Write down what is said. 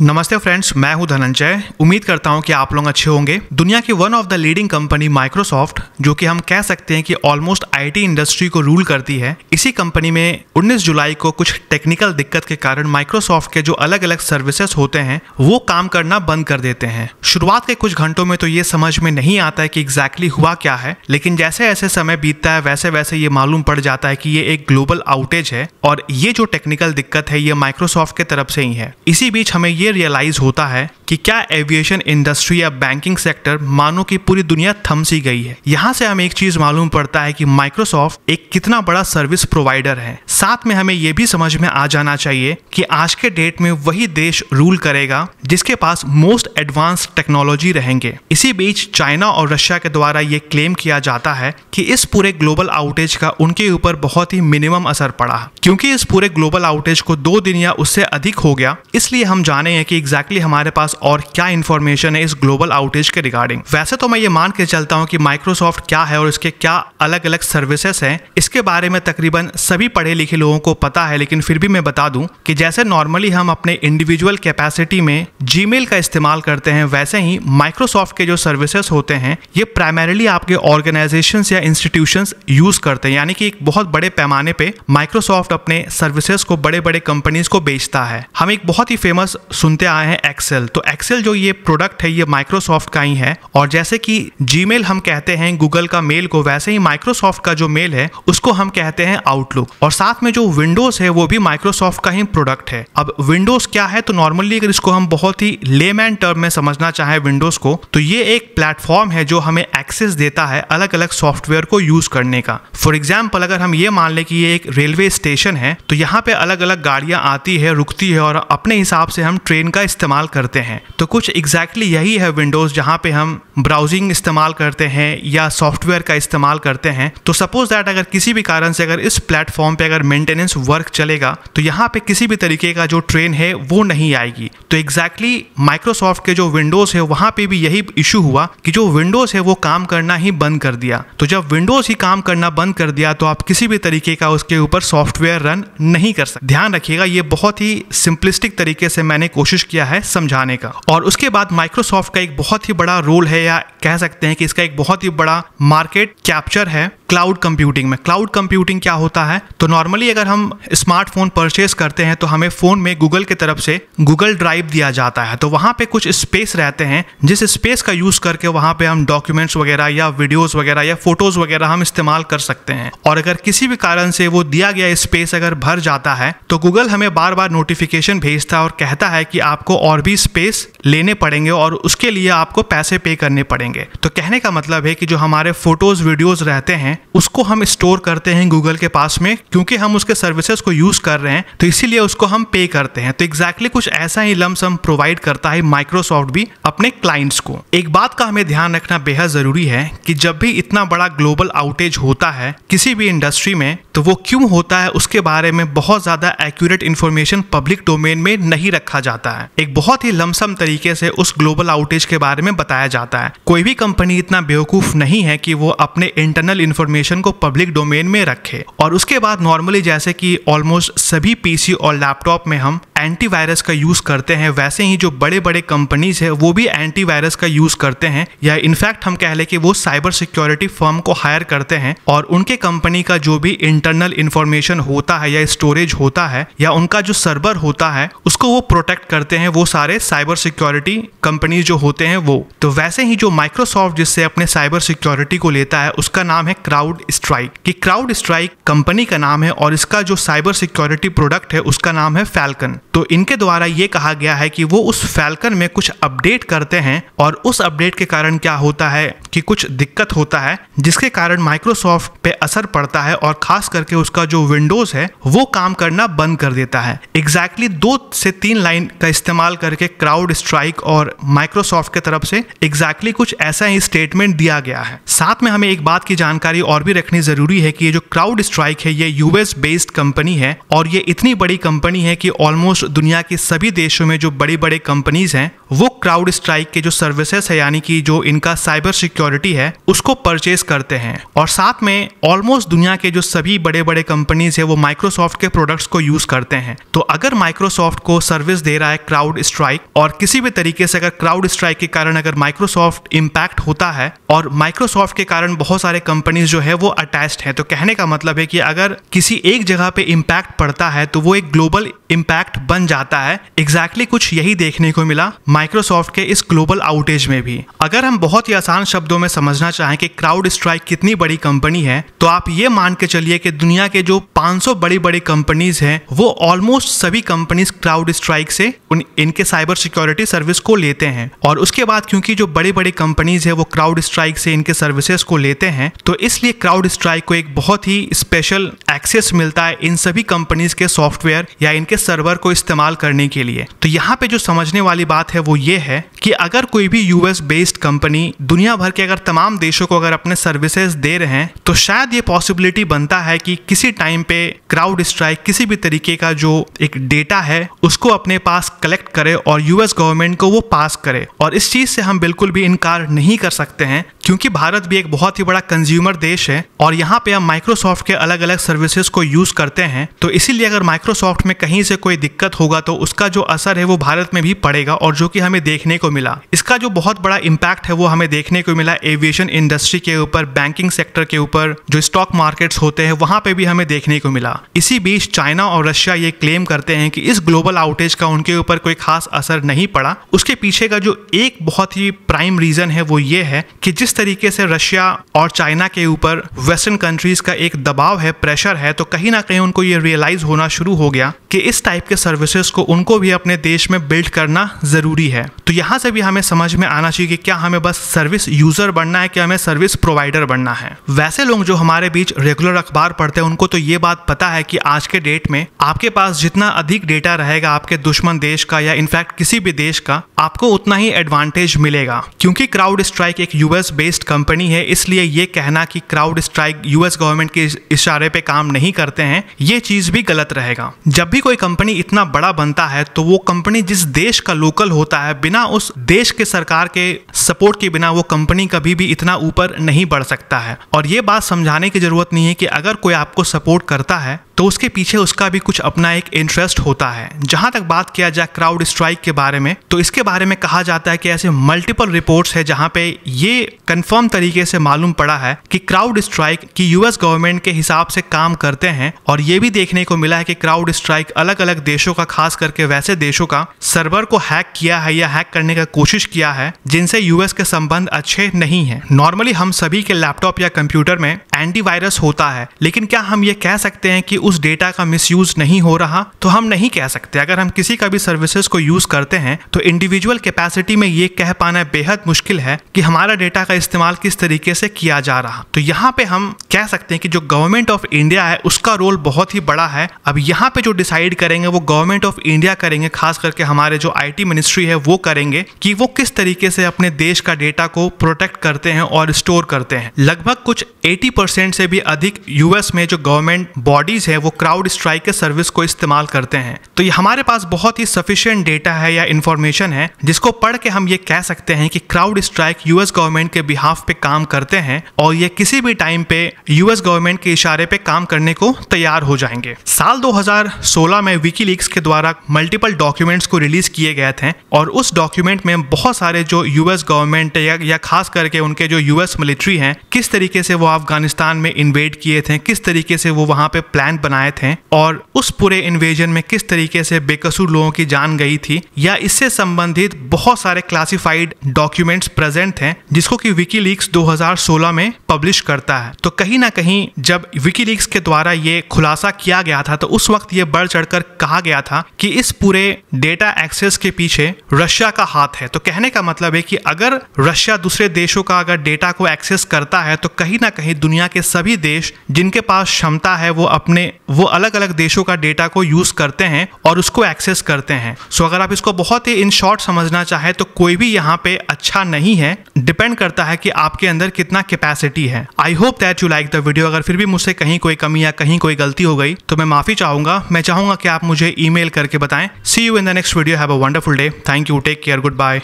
नमस्ते फ्रेंड्स मैं हूं धनंजय उम्मीद करता हूं कि आप लोग अच्छे होंगे दुनिया की one of the leading company Microsoft जो कि हम कह सकते हैं कि ऑलमोस्ट आईटी इंडस्ट्री को रूल करती है इसी कंपनी में 19 जुलाई को कुछ टेक्निकल दिक्कत के कारण माइक्रोसॉफ्ट के जो अलग अलग सर्विसेज होते हैं वो काम करना बंद कर देते हैं शुरुआत के कुछ घंटों में तो ये समझ में नहीं आता है कि एग्जैक्टली exactly हुआ क्या है लेकिन जैसे ऐसे समय बीतता है वैसे वैसे ये मालूम पड़ जाता है कि ये एक ग्लोबल आउटेज है और ये जो टेक्निकल दिक्कत है ये माइक्रोसॉफ्ट के तरफ से ही है इसी बीच हमें ये ये रियलाइज़ होता है कि क्या एविएशन इंडस्ट्री या बैंकिंग सेक्टर मानो कि पूरी दुनिया थमसी गई है यहाँ से हमें एक चीज़ मालूम पड़ता है कि माइक्रोसॉफ्ट एक कितना बड़ा सर्विस प्रोवाइडर है साथ में हमें ये भी समझ में आ जाना चाहिए कि आज के डेट में वही देश रूल करेगा जिसके पास मोस्ट एडवांस टेक्नोलॉजी रहेंगे इसी बीच चाइना और रशिया के द्वारा ये क्लेम किया जाता है कि इस पूरे ग्लोबल आउटेज का उनके ऊपर बहुत ही मिनिमम असर पड़ा क्योंकि इस पूरे ग्लोबल आउटेज को दो दिन या उससे अधिक हो गया इसलिए हम जाने हैं कि एग्जैक्टली exactly हमारे पास और क्या इन्फॉर्मेशन है इस ग्लोबल आउटेज के रिगार्डिंग वैसे तो मैं ये मान के चलता हूँ कि माइक्रोसॉफ्ट क्या है और इसके क्या अलग अलग सर्विसेस हैं इसके बारे में तकरीबन सभी पढ़े लिखे लोगों को पता है लेकिन फिर भी मैं बता दूं कि जैसे नॉर्मली हम अपने इंडिविजुअल कैपेसिटी में जीमेल का इस्तेमाल करते हैं वैसे ही माइक्रोसॉफ्ट के जो सर्विसेस होते हैं ये प्राइमरीली आपके ऑर्गेनाइजेशन या इंस्टीट्यूशन यूज करते हैं यानी कि एक बहुत बड़े पैमाने पे माइक्रोसॉफ्ट अपने सर्विसेज को बड़े बड़े कंपनीज को बेचता है हम एक बहुत ही फेमस सुनते आए हैं एक्सेल तो एक्सेल जो ये प्रोडक्ट है ये माइक्रोसॉफ्ट का ही है और जैसे कि जी हम कहते हैं गूगल का मेल को वैसे ही माइक्रोसॉफ्ट का जो मेल है उसको हम कहते हैं आउटलुक और साथ में जो विंडोज है वो भी माइक्रोसॉफ्ट का ही प्रोडक्ट है अब विंडोज क्या है तो नॉर्मली अगर इसको हम बहुत ही लेमैन टर्म में समझना चाहें विंडोज को तो ये एक प्लेटफॉर्म है जो हमें एक्सेस देता है अलग अलग सॉफ्टवेयर को यूज करने का फॉर एग्जाम्पल अगर हम ये मान लें कि ये एक रेलवे स्टेशन है तो यहाँ पे अलग अलग गाड़ियां आती है रुकती है और अपने हिसाब से हम ट्रेन ट्रेन का इस्तेमाल करते हैं तो कुछ एग्जैक्टली exactly यही है विंडोज़ जहाँ पे हम ब्राउजिंग इस्तेमाल करते हैं या सॉफ्टवेयर का इस्तेमाल करते हैं तो सपोज दैट अगर किसी भी कारण से अगर इस प्लेटफॉर्म पे अगर मेंटेनेंस वर्क चलेगा तो यहाँ पे किसी भी तरीके का जो ट्रेन है वो नहीं आएगी तो एग्जैक्टली exactly माइक्रोसॉफ्ट के जो विंडोज़ है वहाँ पे भी यही इशू हुआ कि जो विंडोज़ है वो काम करना ही बंद कर दिया तो जब विंडोज़ ही काम करना बंद कर दिया तो आप किसी भी तरीके का उसके ऊपर सॉफ्टवेयर रन नहीं कर सकते ध्यान रखिएगा ये बहुत ही सिंपलिस्टिक तरीके से मैंने कोशिश किया है समझाने का और उसके बाद माइक्रोसॉफ्ट का एक बहुत ही बड़ा रोल है या कह सकते हैं कि इसका एक बहुत ही बड़ा मार्केट कैप्चर है क्लाउड कंप्यूटिंग में क्लाउड कंप्यूटिंग क्या होता है तो नॉर्मली अगर हम स्मार्टफोन परचेज करते हैं तो हमें फ़ोन में गूगल की तरफ से गूगल ड्राइव दिया जाता है तो वहां पे कुछ स्पेस रहते हैं जिस स्पेस का यूज़ करके वहां पे हम डॉक्यूमेंट्स वगैरह या वीडियोज़ वगैरह या फ़ोटोज़ वगैरह हम इस्तेमाल कर सकते हैं और अगर किसी भी कारण से वो दिया गया स्पेस अगर भर जाता है तो गूगल हमें बार बार नोटिफिकेशन भेजता है और कहता है कि आपको और भी स्पेस लेने पड़ेंगे और उसके लिए आपको पैसे पे करने पड़ेंगे जाएंगे तो कहने का मतलब है कि जो हमारे फोटोज वीडियोज रहते हैं उसको हम स्टोर करते हैं गूगल के पास में क्योंकि हम उसके सर्विसेज को यूज कर रहे हैं तो इसीलिए उसको हम पे करते हैं तो एग्जैक्टली exactly कुछ ऐसा ही लम्स हम प्रोवाइड करता है माइक्रोसॉफ्ट भी अपने क्लाइंट्स को एक बात का हमें ध्यान रखना बेहद जरूरी है कि जब भी इतना बड़ा ग्लोबल आउटेज होता है किसी भी इंडस्ट्री में तो वो क्यों होता है उसके बारे में बहुत ज्यादा एक्यूरेट इन्फॉर्मेशन पब्लिक डोमेन में नहीं रखा जाता है एक बहुत ही लमसम तरीके से उस ग्लोबल आउटेज के बारे में बताया जाता है कोई कोई भी कंपनी इतना बेवकूफ नहीं है कि वो अपने इंटरनल इन्फॉर्मेशन को पब्लिक डोमेन में रखे और उसके बाद नॉर्मली जैसे कि ऑलमोस्ट सभी पीसी और लैपटॉप में हम एंटीवायरस का यूज़ करते हैं वैसे ही जो बड़े बड़े कंपनीज है वो भी एंटीवायरस का यूज़ करते हैं या इनफैक्ट हम कह लें कि वो साइबर सिक्योरिटी फर्म को हायर करते हैं और उनके कंपनी का जो भी इंटरनल इंफॉर्मेशन होता है या स्टोरेज होता है या उनका जो सर्वर होता है उसको वो प्रोटेक्ट करते हैं वो सारे साइबर सिक्योरिटी कंपनीज जो होते हैं वो तो वैसे ही जो माइक्रोसॉफ्ट जिससे अपने साइबर सिक्योरिटी को लेता है उसका नाम है क्राउड स्ट्राइक कि क्राउड स्ट्राइक कंपनी का नाम है और इसका जो साइबर सिक्योरिटी प्रोडक्ट है उसका नाम है फैल्कन तो इनके द्वारा ये कहा गया है कि वो उस फैल्कन में कुछ अपडेट करते हैं और उस अपडेट के कारण क्या होता है कि कुछ दिक्कत होता है जिसके कारण माइक्रोसॉफ्ट पे असर पड़ता है और खास करके उसका जो विंडोज है वो काम करना बंद कर देता है एग्जैक्टली exactly दो से तीन लाइन का इस्तेमाल करके क्राउड स्ट्राइक और माइक्रोसॉफ्ट के तरफ से एग्जैक्टली exactly कुछ ऐसा ही स्टेटमेंट दिया गया है साथ में हमें एक बात की जानकारी और भी रखनी जरूरी है कि ये जो क्राउड स्ट्राइक है ये यूएस बेस्ड कंपनी है और ये इतनी बड़ी कंपनी है कि ऑलमोस्ट दुनिया के सभी देशों में जो बड़ी बड़े कंपनीज हैं वो क्राउड स्ट्राइक के जो सर्विसेस है यानी कि जो इनका साइबर सिक्योरिटी है उसको परचेज करते हैं और साथ में ऑलमोस्ट दुनिया के जो सभी बड़े बड़े कंपनीज है वो माइक्रोसॉफ्ट के प्रोडक्ट्स को यूज करते हैं तो अगर माइक्रोसॉफ्ट को सर्विस दे रहा है क्राउड स्ट्राइक और किसी भी तरीके से अगर क्राउड स्ट्राइक के कारण अगर माइक्रोसॉफ्ट इम्पैक्ट होता है और माइक्रोसॉफ्ट के कारण बहुत सारे कंपनीज जो है वो अटैच्ड है तो कहने का मतलब है कि अगर किसी एक जगह पे इम्पैक्ट पड़ता है तो वो एक ग्लोबल इम्पैक्ट बन जाता है एग्जैक्टली exactly कुछ यही देखने को मिला माइक्रोसॉफ्ट के इस ग्लोबल आउटेज में भी अगर हम बहुत ही आसान शब्दों में समझना चाहें कि क्राउड स्ट्राइक कितनी बड़ी कंपनी है तो आप ये मान के चलिए कि दुनिया के जो 500 बड़ी बड़ी कंपनीज हैं वो ऑलमोस्ट सभी कंपनीज क्राउड स्ट्राइक से उन इनके साइबर सिक्योरिटी सर्विस को लेते हैं और उसके बाद क्योंकि जो बड़ी बड़ी कंपनीज है वो क्राउड स्ट्राइक से इनके सर्विसेज को लेते हैं तो इसलिए क्राउड स्ट्राइक को एक बहुत ही स्पेशल एक्सेस मिलता है इन सभी कंपनीज के सॉफ्टवेयर या इनके सर्वर को इस्तेमाल करने के लिए तो यहाँ पे जो समझने वाली बात है वो ये है कि अगर कोई भी यूएस बेस्ड कंपनी दुनिया भर के अगर तमाम देशों को अगर अपने सर्विसेज दे रहे हैं तो शायद ये पॉसिबिलिटी बनता है कि किसी टाइम पे क्राउड स्ट्राइक किसी भी तरीके का जो एक डेटा है उसको अपने पास कलेक्ट करे और यूएस गवर्नमेंट को वो पास करे और इस चीज से हम बिल्कुल भी इनकार नहीं कर सकते हैं क्योंकि भारत भी एक बहुत ही बड़ा कंज्यूमर देश है और यहाँ पे हम माइक्रोसॉफ्ट के अलग अलग सर्विसेज को यूज करते हैं तो इसीलिए अगर माइक्रोसॉफ्ट में कहीं से कोई दिक्कत होगा तो उसका जो असर है वो भारत में भी पड़ेगा और जो कि हमें देखने को मिला इसका जो बहुत बड़ा इम्पैक्ट है वो हमें देखने को मिला एविएशन इंडस्ट्री के ऊपर बैंकिंग सेक्टर के ऊपर जो स्टॉक मार्केट होते हैं वहां पे भी हमें देखने को मिला इसी बीच चाइना और रशिया ये क्लेम करते हैं कि इस ग्लोबल आउटेज का उनके ऊपर कोई खास असर नहीं पड़ा उसके पीछे का जो एक बहुत ही प्राइम रीजन है वो ये है कि जिस तरीके से रशिया और चाइना के ऊपर वेस्टर्न कंट्रीज का एक दबाव है प्रेशर है तो कहीं ना कहीं उनको ये रियलाइज होना शुरू हो गया कि इस टाइप के सर्विसेज को उनको भी अपने देश में बिल्ड करना ज़रूरी है तो यहाँ से भी हमें समझ में आना चाहिए कि क्या हमें बस सर्विस यूज़र बनना है कि हमें सर्विस प्रोवाइडर बनना है वैसे लोग जो हमारे बीच रेगुलर अखबार पढ़ते हैं उनको तो ये बात पता है कि आज के डेट में आपके पास जितना अधिक डेटा रहेगा आपके दुश्मन देश का या इनफैक्ट किसी भी देश का आपको उतना ही एडवांटेज मिलेगा क्योंकि क्राउड स्ट्राइक एक यूएस बेस्ड बेस्ड कंपनी है इसलिए ये कहना कि क्राउड स्ट्राइक यूएस गवर्नमेंट के इशारे पे काम नहीं करते हैं ये चीज भी गलत रहेगा जब भी कोई कंपनी इतना बड़ा बनता है तो वो कंपनी जिस देश का लोकल होता है बिना उस देश के सरकार के सपोर्ट के बिना वो कंपनी कभी भी इतना ऊपर नहीं बढ़ सकता है और ये बात समझाने की जरूरत नहीं है कि अगर कोई आपको सपोर्ट करता है तो उसके पीछे उसका भी कुछ अपना एक इंटरेस्ट होता है जहां तक बात किया जाए क्राउड स्ट्राइक के बारे में तो इसके बारे में कहा जाता है कि ऐसे मल्टीपल रिपोर्ट्स है जहाँ पे ये कंफर्म तरीके से मालूम पड़ा है कि क्राउड स्ट्राइक की यूएस गवर्नमेंट के हिसाब से काम करते हैं और ये भी देखने को मिला है कि क्राउड स्ट्राइक अलग अलग देशों का खास करके वैसे देशों का सर्वर को हैक किया है या हैक करने का कोशिश किया है जिनसे यूएस के संबंध अच्छे नहीं है नॉर्मली हम सभी के लैपटॉप या कंप्यूटर में एंटीवायरस होता है लेकिन क्या हम ये कह सकते हैं कि उस डेटा का मिस नहीं हो रहा तो हम नहीं कह सकते अगर हम किसी का भी सर्विसेज को यूज करते हैं तो इंडिविजुअल कैपेसिटी में ये कह पाना बेहद मुश्किल है कि हमारा डेटा का इस्तेमाल किस तरीके से किया जा रहा तो यहाँ पे हम कह सकते हैं कि जो गवर्नमेंट ऑफ इंडिया है उसका रोल बहुत ही बड़ा है अब यहाँ पे जो डिसाइड करेंगे वो गवर्नमेंट ऑफ इंडिया करेंगे खास करके हमारे जो आई मिनिस्ट्री है वो करेंगे कि वो किस तरीके से अपने देश का डेटा को प्रोटेक्ट करते हैं और स्टोर करते हैं लगभग कुछ 80 परसेंट से भी अधिक यूएस में जो गवर्नमेंट बॉडीज है है वो क्राउड स्ट्राइक के सर्विस को इस्तेमाल करते हैं तो ये हमारे पास बहुत ही सफिशियंट डेटा है या इन्फॉर्मेशन है जिसको पढ़ के हम ये कह सकते हैं कि क्राउड स्ट्राइक यूएस गवर्नमेंट के बिहाफ पे काम करते हैं और ये किसी भी टाइम पे यूएस गवर्नमेंट के इशारे पे काम करने को तैयार हो जाएंगे साल 2016 में विकी के द्वारा मल्टीपल डॉक्यूमेंट्स को रिलीज किए गए थे और उस डॉक्यूमेंट में बहुत सारे जो यूएस गवर्नमेंट या, या खास करके उनके जो यूएस मिलिट्री हैं किस तरीके से वो अफगानिस्तान में इन्वेड किए थे किस तरीके से वो वहां पे प्लान बनाए थे और उस पूरे इन्वेजन में किस तरीके से बेकसूर लोगों की जान गई थी या इससे संबंधित बहुत सारे क्लासिफाइड डॉक्यूमेंट्स प्रेजेंट हैं जिसको कि विकीलीक्स 2016 में पब्लिश करता है तो कहीं ना कहीं जब विकीलीक्स के द्वारा ये खुलासा किया गया था तो उस वक्त ये बढ़ चढ़कर कहा गया था कि इस पूरे डेटा एक्सेस के पीछे रशिया का हाथ है तो कहने का मतलब है कि अगर रशिया दूसरे देशों का अगर डेटा को एक्सेस करता है तो कहीं ना कहीं दुनिया के सभी देश जिनके पास क्षमता है वो अपने वो अलग अलग देशों का डेटा को यूज करते हैं और उसको एक्सेस करते हैं सो अगर आप इसको बहुत ही इन शॉर्ट समझना चाहें तो कोई भी यहाँ पे अच्छा नहीं है डिपेंड करता है कि आपके अंदर कितना कैपेसिटी है I hope that you like the video अगर फिर भी मुझसे कहीं कोई कमी या कहीं कोई गलती हो गई तो मैं माफी चाहूंगा मैं चाहूंगा कि आप मुझे ई करके बताएं see you in the next video have a wonderful day thank you take care good bye